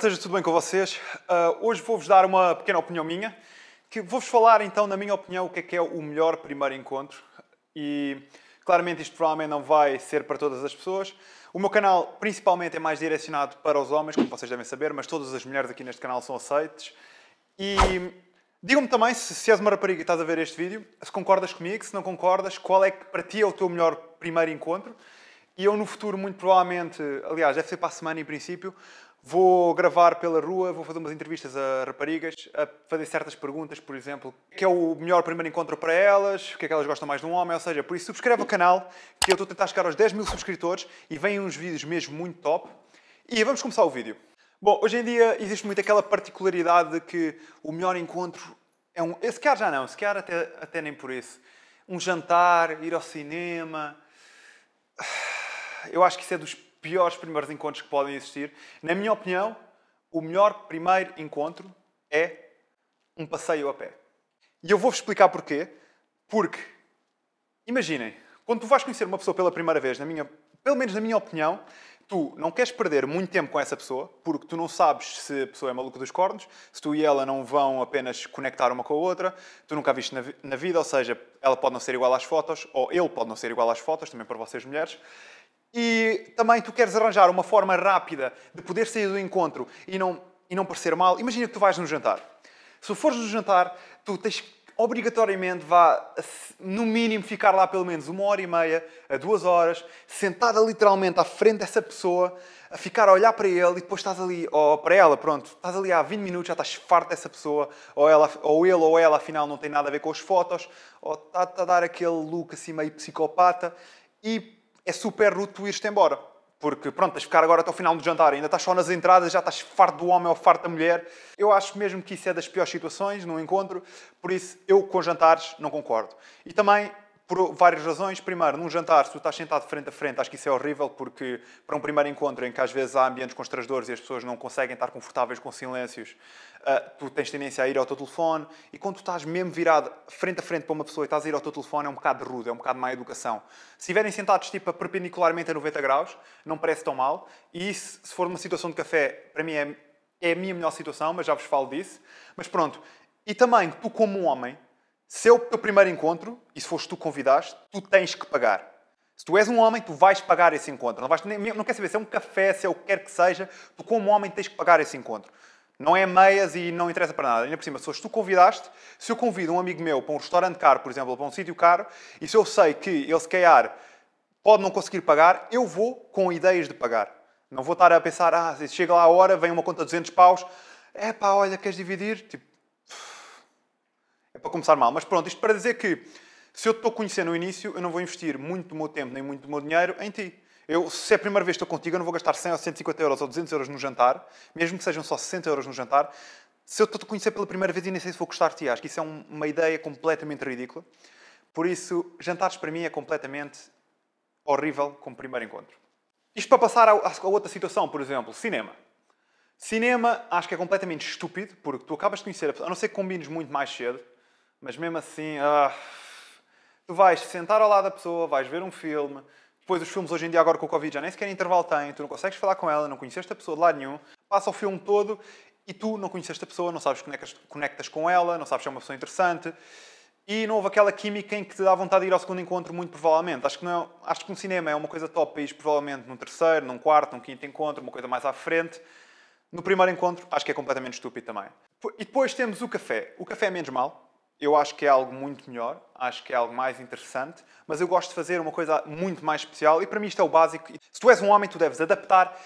tardes, tudo bem com vocês? Uh, hoje vou-vos dar uma pequena opinião minha, que vou-vos falar então, na minha opinião, o que é que é o melhor primeiro encontro. E claramente isto provavelmente não vai ser para todas as pessoas. O meu canal principalmente é mais direcionado para os homens, como vocês devem saber, mas todas as mulheres aqui neste canal são aceites. E digam-me também se, se és uma rapariga e estás a ver este vídeo, se concordas comigo, se não concordas, qual é que para ti é o teu melhor primeiro encontro. E eu no futuro, muito provavelmente, aliás, deve ser para a semana em princípio, Vou gravar pela rua, vou fazer umas entrevistas a raparigas, a fazer certas perguntas, por exemplo, que é o melhor primeiro encontro para elas, o que é que elas gostam mais de um homem, ou seja, por isso subscreve o canal, que eu estou a tentar chegar aos 10 mil subscritores e vêm uns vídeos mesmo muito top. E vamos começar o vídeo. Bom, hoje em dia existe muito aquela particularidade de que o melhor encontro é um... Se calhar já não, se calhar até, até nem por isso. Um jantar, ir ao cinema... Eu acho que isso é dos piores primeiros encontros que podem existir. Na minha opinião, o melhor primeiro encontro é um passeio a pé. E eu vou-vos explicar porquê. Porque, imaginem, quando tu vais conhecer uma pessoa pela primeira vez, na minha, pelo menos na minha opinião, tu não queres perder muito tempo com essa pessoa, porque tu não sabes se a pessoa é maluca dos cornos, se tu e ela não vão apenas conectar uma com a outra, tu nunca a viste na, na vida, ou seja, ela pode não ser igual às fotos, ou ele pode não ser igual às fotos, também para vocês mulheres e também tu queres arranjar uma forma rápida de poder sair do encontro e não, e não parecer mal, imagina que tu vais no jantar. Se fores no jantar, tu tens obrigatoriamente vá, no mínimo, ficar lá pelo menos uma hora e meia a duas horas, sentada literalmente à frente dessa pessoa, a ficar a olhar para ele e depois estás ali, ou para ela, pronto, estás ali há 20 minutos, já estás farto dessa pessoa, ou, ela, ou ele ou ela afinal não tem nada a ver com as fotos, ou está a dar aquele look assim meio psicopata e é super rude tu ires-te embora. Porque, pronto, tens de ficar agora até o final do jantar, ainda estás só nas entradas, já estás farto do homem ou farto da mulher. Eu acho mesmo que isso é das piores situações num encontro, por isso eu com jantares não concordo. E também por várias razões. Primeiro, num jantar, se tu estás sentado frente a frente, acho que isso é horrível, porque para um primeiro encontro em que às vezes há ambientes constrangedores e as pessoas não conseguem estar confortáveis com silêncios, ah, tu tens tendência a ir ao teu telefone. E quando tu estás mesmo virado frente a frente para uma pessoa e estás a ir ao teu telefone, é um bocado rude, é um bocado de má educação. Se estiverem sentados tipo perpendicularmente a 90 graus, não parece tão mal. E se for uma situação de café, para mim é, é a minha melhor situação, mas já vos falo disso. Mas pronto. E também, tu como um homem, se é o teu primeiro encontro, e se foste tu convidaste, tu tens que pagar. Se tu és um homem, tu vais pagar esse encontro. Não, vais, não quer saber se é um café, se é o que quer que seja, tu como homem tens que pagar esse encontro. Não é meias e não interessa para nada. Ainda por cima, se foste tu convidaste, se eu convido um amigo meu para um restaurante caro, por exemplo, ou para um sítio caro, e se eu sei que ele se calhar pode não conseguir pagar, eu vou com ideias de pagar. Não vou estar a pensar, ah, chega lá a hora, vem uma conta de 200 paus, é pá, olha, queres dividir? Tipo, é para começar mal. Mas pronto, isto para dizer que se eu te estou conhecer no início, eu não vou investir muito do meu tempo nem muito do meu dinheiro em ti. Eu, se é a primeira vez que estou contigo, eu não vou gastar 100 ou 150 euros ou 200 euros no jantar, mesmo que sejam só 60 euros no jantar. Se eu estou-te a conhecer pela primeira vez e nem sei se vou gostar-te, acho que isso é uma ideia completamente ridícula. Por isso, jantares para mim é completamente horrível como primeiro encontro. Isto para passar a outra situação, por exemplo, cinema. Cinema acho que é completamente estúpido, porque tu acabas de conhecer a pessoa, a não ser que combines muito mais cedo, mas mesmo assim, ah, tu vais sentar ao lado da pessoa, vais ver um filme, depois os filmes hoje em dia, agora com o Covid, já nem sequer intervalo têm, tu não consegues falar com ela, não conheceste a pessoa de lado nenhum, passa o filme todo e tu não conheceste a pessoa, não sabes que conectas com ela, não sabes se é uma pessoa interessante e não houve aquela química em que te dá vontade de ir ao segundo encontro, muito provavelmente. Acho que, não, acho que no cinema é uma coisa top para ir provavelmente num terceiro, num quarto, num quinto encontro, uma coisa mais à frente. No primeiro encontro, acho que é completamente estúpido também. E depois temos o café. O café é menos mal, eu acho que é algo muito melhor, acho que é algo mais interessante, mas eu gosto de fazer uma coisa muito mais especial e para mim isto é o básico. Se tu és um homem, tu deves adaptar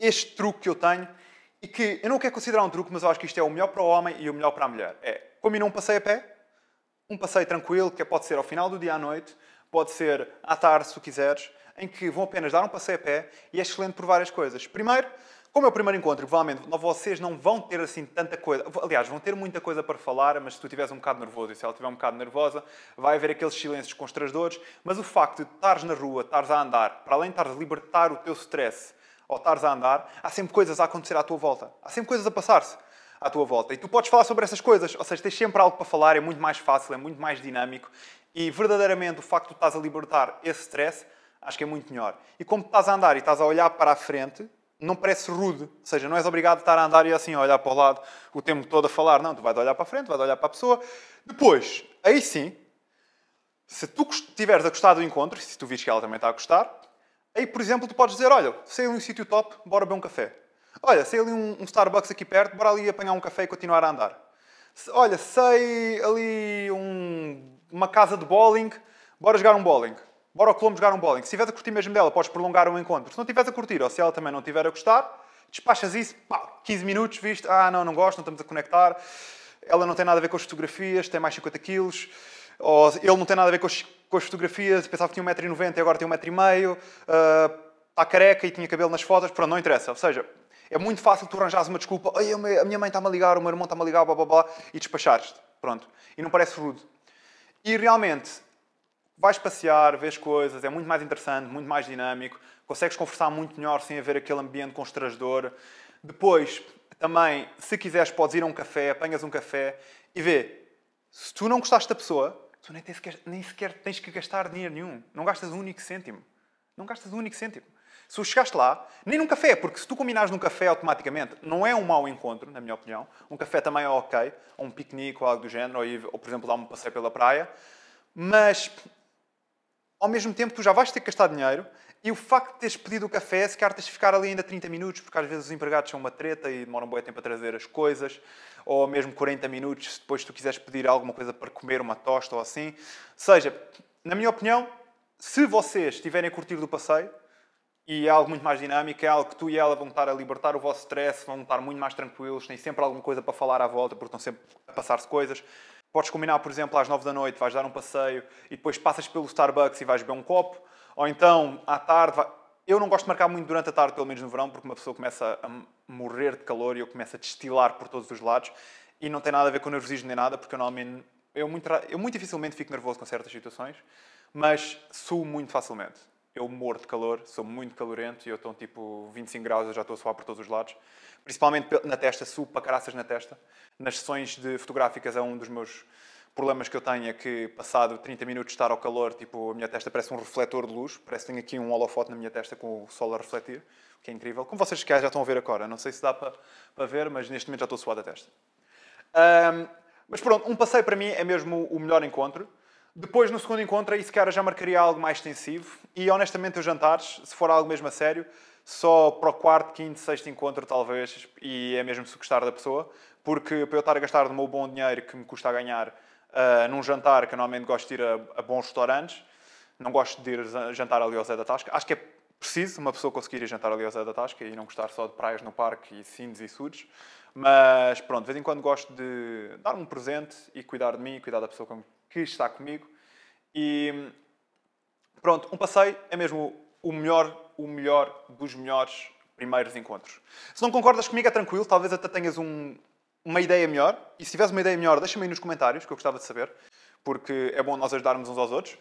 este truque que eu tenho e que eu não quero considerar um truque, mas eu acho que isto é o melhor para o homem e o melhor para a mulher. É combinar um passeio a pé, um passeio tranquilo, que é, pode ser ao final do dia à noite, pode ser à tarde se tu quiseres, em que vão apenas dar um passeio a pé e é excelente por várias coisas. Primeiro, como é o primeiro encontro, provavelmente vocês não vão ter assim tanta coisa. Aliás, vão ter muita coisa para falar, mas se tu estiveres um bocado nervoso e se ela estiver um bocado nervosa, vai haver aqueles silêncios constrangedores. Mas o facto de estares na rua, estares a andar, para além de estares a libertar o teu stress ou estares a andar, há sempre coisas a acontecer à tua volta. Há sempre coisas a passar-se à tua volta. E tu podes falar sobre essas coisas, ou seja, tens sempre algo para falar, é muito mais fácil, é muito mais dinâmico. E verdadeiramente o facto de tu estás a libertar esse stress, acho que é muito melhor. E como estás a andar e estás a olhar para a frente, não parece rude. Ou seja, não és obrigado a estar a andar e assim a olhar para o lado o tempo todo a falar. Não, tu vais olhar para a frente, vais olhar para a pessoa. Depois, aí sim, se tu estiveres a gostar do encontro, se tu vires que ela também está a gostar, aí, por exemplo, tu podes dizer, olha, sei ali um sítio top, bora beber um café. Olha, sei ali um, um Starbucks aqui perto, bora ali apanhar um café e continuar a andar. Se, olha, sei ali um, uma casa de bowling, bora jogar um bowling bora ao Colombo jogar um bowling. Se estiveres a curtir mesmo dela, podes prolongar um encontro. Se não estiveres a curtir, ou se ela também não estiver a gostar, despachas isso, pá, 15 minutos, viste, ah, não, não gosto, não estamos a conectar, ela não tem nada a ver com as fotografias, tem mais 50 quilos, ou ele não tem nada a ver com as, com as fotografias, pensava que tinha 1,90m e agora tem 1,5m, uh, está careca e tinha cabelo nas fotos, pronto, não interessa. Ou seja, é muito fácil tu arranjares uma desculpa, Ai, a minha mãe está-me a ligar, o meu irmão está-me a ligar, blá blá blá, e despachares-te, pronto. E não parece rude. E realmente, vais passear, vês coisas, é muito mais interessante, muito mais dinâmico, consegues conversar muito melhor sem haver aquele ambiente constrangedor. Depois, também, se quiseres, podes ir a um café, apanhas um café e vê. Se tu não gostaste da pessoa, tu nem sequer, nem sequer tens que gastar dinheiro nenhum. Não gastas um único cêntimo. Não gastas um único cêntimo. Se tu chegaste lá, nem num café, porque se tu combinares num café automaticamente, não é um mau encontro, na minha opinião. Um café também é ok, ou um piquenique ou algo do género, ou, por exemplo, dar um passeio pela praia. Mas ao mesmo tempo tu já vais ter que gastar dinheiro e o facto de teres pedido o café, se calhar tens de ficar ali ainda 30 minutos, porque às vezes os empregados são uma treta e demoram um bom tempo a trazer as coisas, ou mesmo 40 minutos se depois tu quiseres pedir alguma coisa para comer, uma tosta ou assim. Ou seja, na minha opinião, se vocês estiverem a curtir do passeio, e é algo muito mais dinâmico, é algo que tu e ela vão estar a libertar o vosso stress, vão estar muito mais tranquilos, têm sempre alguma coisa para falar à volta, porque estão sempre a passar-se coisas. Podes combinar, por exemplo, às 9 da noite vais dar um passeio e depois passas pelo Starbucks e vais beber um copo, ou então à tarde. Vai... Eu não gosto de marcar muito durante a tarde, pelo menos no verão, porque uma pessoa começa a morrer de calor e eu começo a destilar por todos os lados e não tem nada a ver com o nervosismo nem nada, porque eu normalmente. Eu muito, eu muito dificilmente fico nervoso com certas situações, mas sumo muito facilmente eu morro de calor, sou muito calorento e eu estou tipo 25 graus, eu já estou a suar por todos os lados. Principalmente na testa, subo para caraças na testa. Nas sessões de fotográficas é um dos meus problemas que eu tenho é que passado 30 minutos de estar ao calor, tipo, a minha testa parece um refletor de luz, parece que tenho aqui um holofote na minha testa com o sol a refletir, o que é incrível. Como vocês já estão a ver agora, não sei se dá para, para ver, mas neste momento já estou suado a testa. Um, mas pronto, um passeio para mim é mesmo o melhor encontro. Depois, no segundo encontro, esse cara já marcaria algo mais extensivo. E, honestamente, os jantares, se for algo mesmo a sério, só para o quarto, quinto, sexto encontro, talvez, e é mesmo se gostar da pessoa. Porque para eu estar a gastar do meu bom dinheiro que me custa a ganhar uh, num jantar, que eu normalmente gosto de ir a, a, bons restaurantes, não gosto de ir jantar ali ao Zé da Tasca. Acho que é preciso uma pessoa conseguir ir jantar ali ao Zé da Tasca e não gostar só de praias no parque e cines e sudos. Mas pronto, de vez em quando gosto de dar um presente e cuidar de mim e cuidar da pessoa com que está comigo. E pronto, um passeio é mesmo o melhor, o melhor dos melhores primeiros encontros. Se não concordas comigo, é tranquilo, talvez até tenhas um, uma ideia melhor. E se tiveres uma ideia melhor, deixa-me aí nos comentários, que eu gostava de saber, porque é bom nós ajudarmos uns aos outros.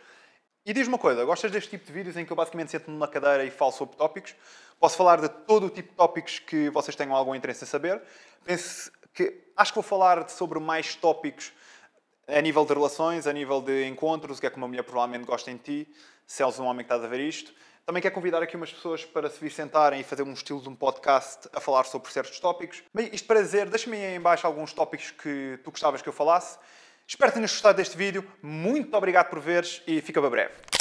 E diz uma coisa, gostas deste tipo de vídeos em que eu basicamente sento-me numa cadeira e falo sobre tópicos? Posso falar de todo o tipo de tópicos que vocês tenham algum interesse em saber. Penso que acho que vou falar sobre mais tópicos a nível de relações, a nível de encontros, o que é que uma mulher provavelmente gosta em ti, se és um homem que estás a ver isto. Também quero convidar aqui umas pessoas para se vir sentarem e fazer um estilo de um podcast a falar sobre certos tópicos. Mas isto para dizer, deixa-me aí embaixo alguns tópicos que tu gostavas que eu falasse. Espero que tenhas gostado deste vídeo. Muito obrigado por veres e fica para breve.